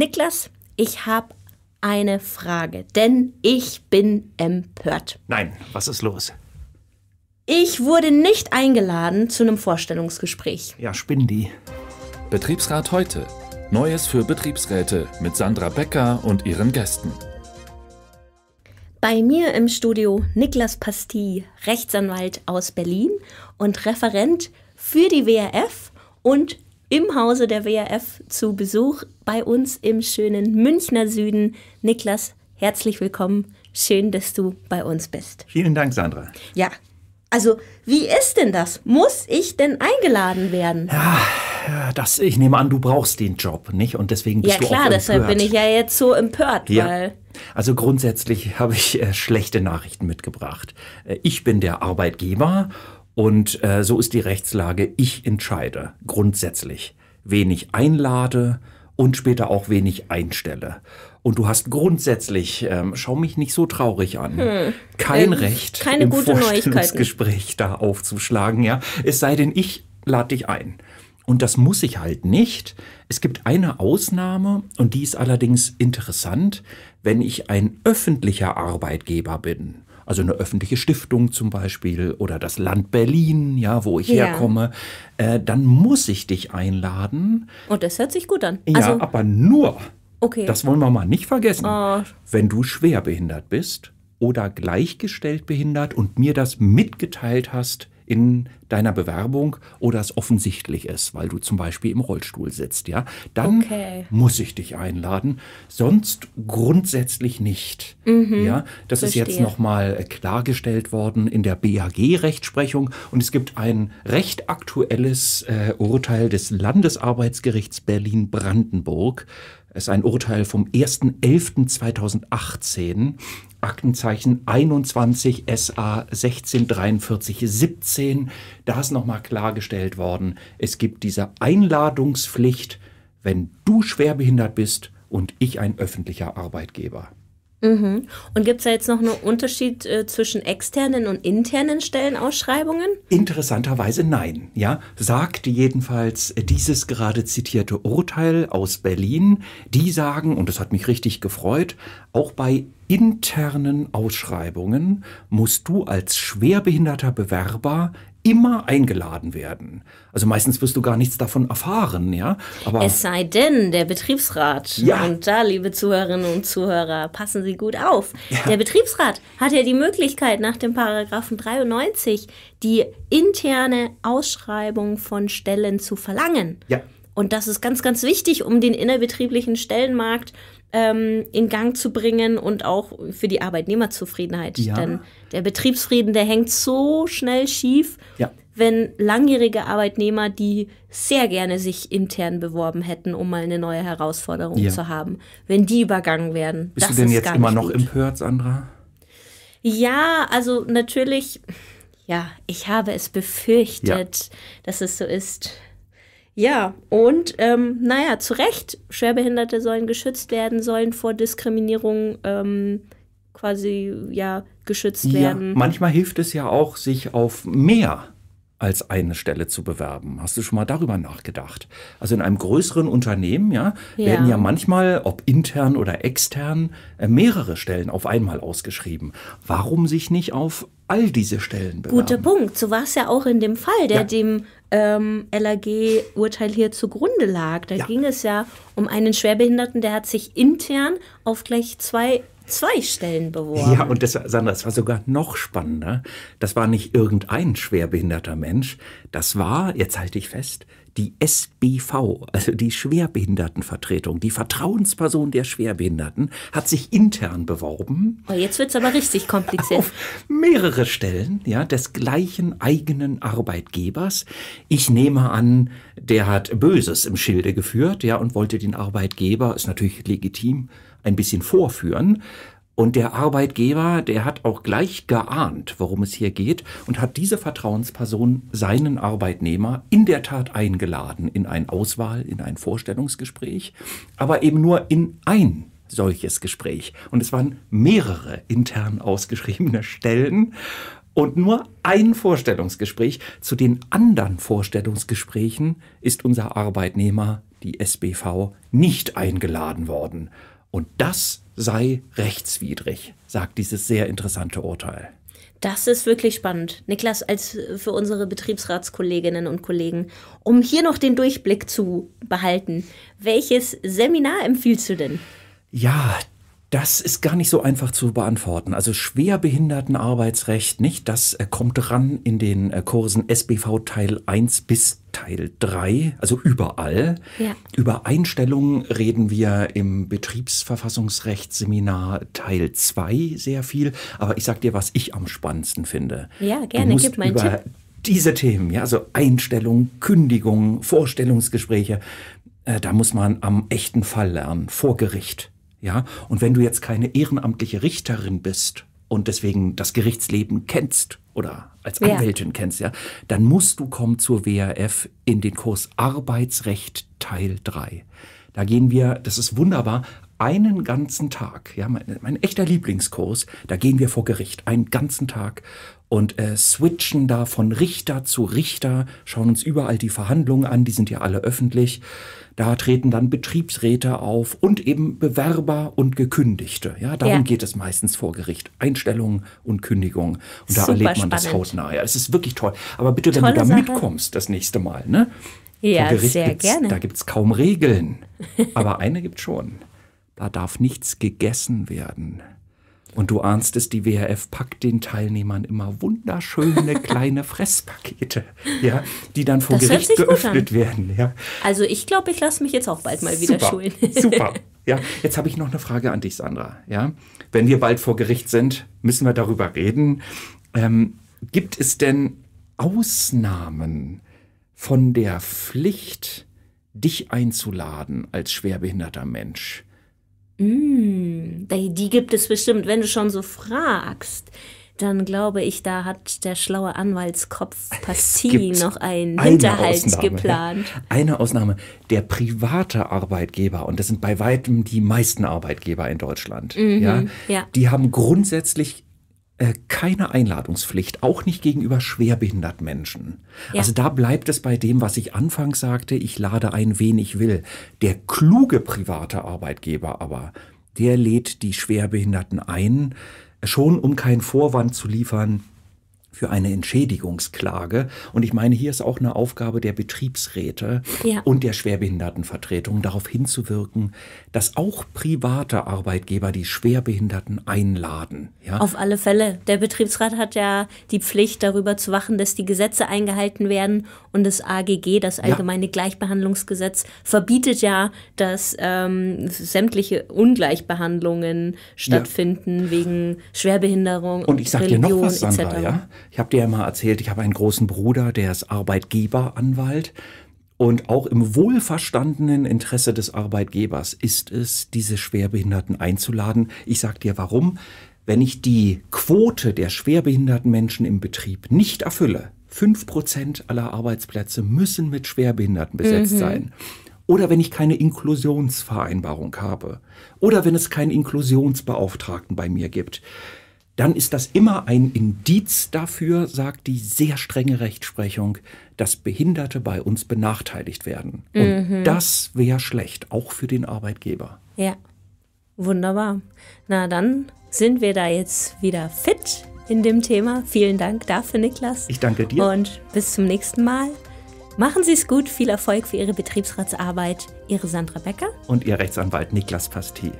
Niklas, ich habe eine Frage, denn ich bin empört. Nein, was ist los? Ich wurde nicht eingeladen zu einem Vorstellungsgespräch. Ja, spinn die. Betriebsrat heute. Neues für Betriebsräte mit Sandra Becker und ihren Gästen. Bei mir im Studio Niklas Pasti, Rechtsanwalt aus Berlin und Referent für die WRF und im Hause der WRF zu Besuch bei uns im schönen Münchner Süden. Niklas, herzlich willkommen. Schön, dass du bei uns bist. Vielen Dank, Sandra. Ja, also wie ist denn das? Muss ich denn eingeladen werden? Ja, das, ich nehme an, du brauchst den Job, nicht? Und deswegen bist ja, du klar, auch empört. Ja klar, deshalb bin ich ja jetzt so empört, ja. weil... Also grundsätzlich habe ich äh, schlechte Nachrichten mitgebracht. Äh, ich bin der Arbeitgeber und äh, so ist die Rechtslage. Ich entscheide grundsätzlich, wen ich einlade und später auch wen ich einstelle. Und du hast grundsätzlich, ähm, schau mich nicht so traurig an, hm. Äh, kein ähm, Recht, keine im gute Vorstellungsgespräch da aufzuschlagen. Ja? Es sei denn, ich lade dich ein. Und das muss ich halt nicht. Es gibt eine Ausnahme und die ist allerdings interessant, wenn ich ein öffentlicher Arbeitgeber bin also eine öffentliche Stiftung zum Beispiel oder das Land Berlin, ja, wo ich ja. herkomme, äh, dann muss ich dich einladen. Und das hört sich gut an. Ja, also, aber nur. Okay. Das wollen wir mal nicht vergessen. Oh. Wenn du schwer behindert bist oder gleichgestellt behindert und mir das mitgeteilt hast, in deiner Bewerbung oder es offensichtlich ist, weil du zum Beispiel im Rollstuhl sitzt, ja, dann okay. muss ich dich einladen, sonst grundsätzlich nicht. Mhm. Ja, das Verstehe. ist jetzt nochmal klargestellt worden in der BAG-Rechtsprechung und es gibt ein recht aktuelles äh, Urteil des Landesarbeitsgerichts Berlin-Brandenburg. Es ist ein Urteil vom 1.11.2018 Aktenzeichen 21 SA 1643 17. Da ist nochmal klargestellt worden, es gibt diese Einladungspflicht, wenn du schwerbehindert bist und ich ein öffentlicher Arbeitgeber. Mhm. Und gibt es da jetzt noch einen Unterschied äh, zwischen externen und internen Stellenausschreibungen? Interessanterweise nein. Ja, sagt jedenfalls äh, dieses gerade zitierte Urteil aus Berlin. Die sagen, und das hat mich richtig gefreut, auch bei internen Ausschreibungen musst du als schwerbehinderter Bewerber immer eingeladen werden. Also meistens wirst du gar nichts davon erfahren, ja. Aber es sei denn, der Betriebsrat. Ja. Und da, liebe Zuhörerinnen und Zuhörer, passen Sie gut auf. Ja. Der Betriebsrat hat ja die Möglichkeit, nach dem Paragraphen 93 die interne Ausschreibung von Stellen zu verlangen. Ja. Und das ist ganz, ganz wichtig, um den innerbetrieblichen Stellenmarkt ähm, in Gang zu bringen und auch für die Arbeitnehmerzufriedenheit. Ja. Denn der Betriebsfrieden, der hängt so schnell schief, ja. wenn langjährige Arbeitnehmer, die sehr gerne sich intern beworben hätten, um mal eine neue Herausforderung ja. zu haben, wenn die übergangen werden. Bist du denn jetzt immer noch gut. empört, Sandra? Ja, also natürlich, ja, ich habe es befürchtet, dass es so ist. Ja, und ähm, naja, zu Recht, Schwerbehinderte sollen geschützt werden, sollen vor Diskriminierung ähm, quasi ja geschützt ja, werden. Manchmal hilft es ja auch, sich auf mehr als eine Stelle zu bewerben. Hast du schon mal darüber nachgedacht? Also in einem größeren Unternehmen, ja, ja. werden ja manchmal, ob intern oder extern, äh, mehrere Stellen auf einmal ausgeschrieben. Warum sich nicht auf all diese Stellen bewerben? Guter Punkt. So war es ja auch in dem Fall, der ja. dem ähm, LAG-Urteil hier zugrunde lag. Da ja. ging es ja um einen Schwerbehinderten, der hat sich intern auf gleich zwei zwei Stellen beworben. Ja, und das, Sandra, das war sogar noch spannender. Das war nicht irgendein schwerbehinderter Mensch. Das war, jetzt halte ich fest, die SBV, also die Schwerbehindertenvertretung, die Vertrauensperson der Schwerbehinderten, hat sich intern beworben. Oh, jetzt wird's aber richtig kompliziert. Auf mehrere Stellen ja, des gleichen eigenen Arbeitgebers. Ich nehme an, der hat Böses im Schilde geführt ja, und wollte den Arbeitgeber, ist natürlich legitim, ein bisschen vorführen. Und der Arbeitgeber, der hat auch gleich geahnt, worum es hier geht und hat diese Vertrauensperson, seinen Arbeitnehmer, in der Tat eingeladen in ein Auswahl, in ein Vorstellungsgespräch, aber eben nur in ein solches Gespräch. Und es waren mehrere intern ausgeschriebene Stellen und nur ein Vorstellungsgespräch. Zu den anderen Vorstellungsgesprächen ist unser Arbeitnehmer, die SBV, nicht eingeladen worden. Und das sei rechtswidrig, sagt dieses sehr interessante Urteil. Das ist wirklich spannend. Niklas, als für unsere Betriebsratskolleginnen und Kollegen, um hier noch den Durchblick zu behalten, welches Seminar empfiehlst du denn? Ja, das ist gar nicht so einfach zu beantworten. Also Schwerbehindertenarbeitsrecht, nicht? Das äh, kommt ran in den äh, Kursen SBV Teil 1 bis Teil 3, also überall. Ja. Über Einstellungen reden wir im Betriebsverfassungsrechtsseminar Teil 2 sehr viel. Aber ich sag dir, was ich am spannendsten finde. Ja, gerne, gib mal einen Tipp. Diese Themen, ja, also Einstellungen, Kündigungen, Vorstellungsgespräche, äh, da muss man am echten Fall lernen, vor Gericht. Ja, und wenn du jetzt keine ehrenamtliche Richterin bist und deswegen das Gerichtsleben kennst oder als Anwältin kennst, ja, dann musst du kommen zur WRF in den Kurs Arbeitsrecht Teil 3. Da gehen wir, das ist wunderbar, einen ganzen Tag, ja, mein, mein echter Lieblingskurs, da gehen wir vor Gericht, einen ganzen Tag und äh, switchen da von Richter zu Richter, schauen uns überall die Verhandlungen an, die sind ja alle öffentlich. Da treten dann Betriebsräte auf und eben Bewerber und Gekündigte. Ja, darum ja. geht es meistens vor Gericht. Einstellungen und Kündigungen. Und da Super erlebt man spannend. das hautnah. Ja, es ist wirklich toll. Aber bitte, Tolle wenn du da Sache. mitkommst das nächste Mal, ne? Ja, Gericht sehr gerne. Da gibt es kaum Regeln. Aber eine gibt es schon da darf nichts gegessen werden. Und du ahnst es, die WHF packt den Teilnehmern immer wunderschöne kleine Fresspakete, ja, die dann vor das Gericht geöffnet werden. Ja. Also ich glaube, ich lasse mich jetzt auch bald mal super, wieder schulen. super. Ja, jetzt habe ich noch eine Frage an dich, Sandra. Ja, wenn wir bald vor Gericht sind, müssen wir darüber reden. Ähm, gibt es denn Ausnahmen von der Pflicht, dich einzuladen als schwerbehinderter Mensch? Mm, die, die gibt es bestimmt, wenn du schon so fragst dann glaube ich, da hat der schlaue Anwaltskopf Passi noch einen Hinterhalt Ausnahme, geplant. Eine Ausnahme, der private Arbeitgeber, und das sind bei weitem die meisten Arbeitgeber in Deutschland, mhm, ja, ja, die haben grundsätzlich äh, keine Einladungspflicht, auch nicht gegenüber schwerbehindert Menschen. Ja. Also da bleibt es bei dem, was ich anfangs sagte, ich lade ein, wen ich will. Der kluge private Arbeitgeber aber, der lädt die Schwerbehinderten ein, schon um keinen Vorwand zu liefern, für eine Entschädigungsklage. Und ich meine, hier ist auch eine Aufgabe der Betriebsräte ja. und der Schwerbehindertenvertretung, darauf hinzuwirken, dass auch private Arbeitgeber die Schwerbehinderten einladen. Ja? Auf alle Fälle. Der Betriebsrat hat ja die Pflicht, darüber zu wachen, dass die Gesetze eingehalten werden. Und das AGG, das Allgemeine ja. Gleichbehandlungsgesetz, verbietet ja, dass ähm, sämtliche Ungleichbehandlungen stattfinden ja. wegen Schwerbehinderung und, und ich sag Religion dir noch was, Sandra, etc. Ja? Ich habe dir ja mal erzählt, ich habe einen großen Bruder, der ist Arbeitgeberanwalt. Und auch im wohlverstandenen Interesse des Arbeitgebers ist es, diese Schwerbehinderten einzuladen. Ich sage dir warum. Wenn ich die Quote der schwerbehinderten Menschen im Betrieb nicht erfülle, fünf Prozent aller Arbeitsplätze müssen mit Schwerbehinderten besetzt mhm. sein. Oder wenn ich keine Inklusionsvereinbarung habe. Oder wenn es keinen Inklusionsbeauftragten bei mir gibt dann ist das immer ein Indiz dafür, sagt die sehr strenge Rechtsprechung, dass Behinderte bei uns benachteiligt werden. Mhm. Und das wäre schlecht, auch für den Arbeitgeber. Ja, wunderbar. Na dann sind wir da jetzt wieder fit in dem Thema. Vielen Dank dafür, Niklas. Ich danke dir. Und bis zum nächsten Mal. Machen Sie es gut, viel Erfolg für Ihre Betriebsratsarbeit. Ihre Sandra Becker und Ihr Rechtsanwalt Niklas Pastil.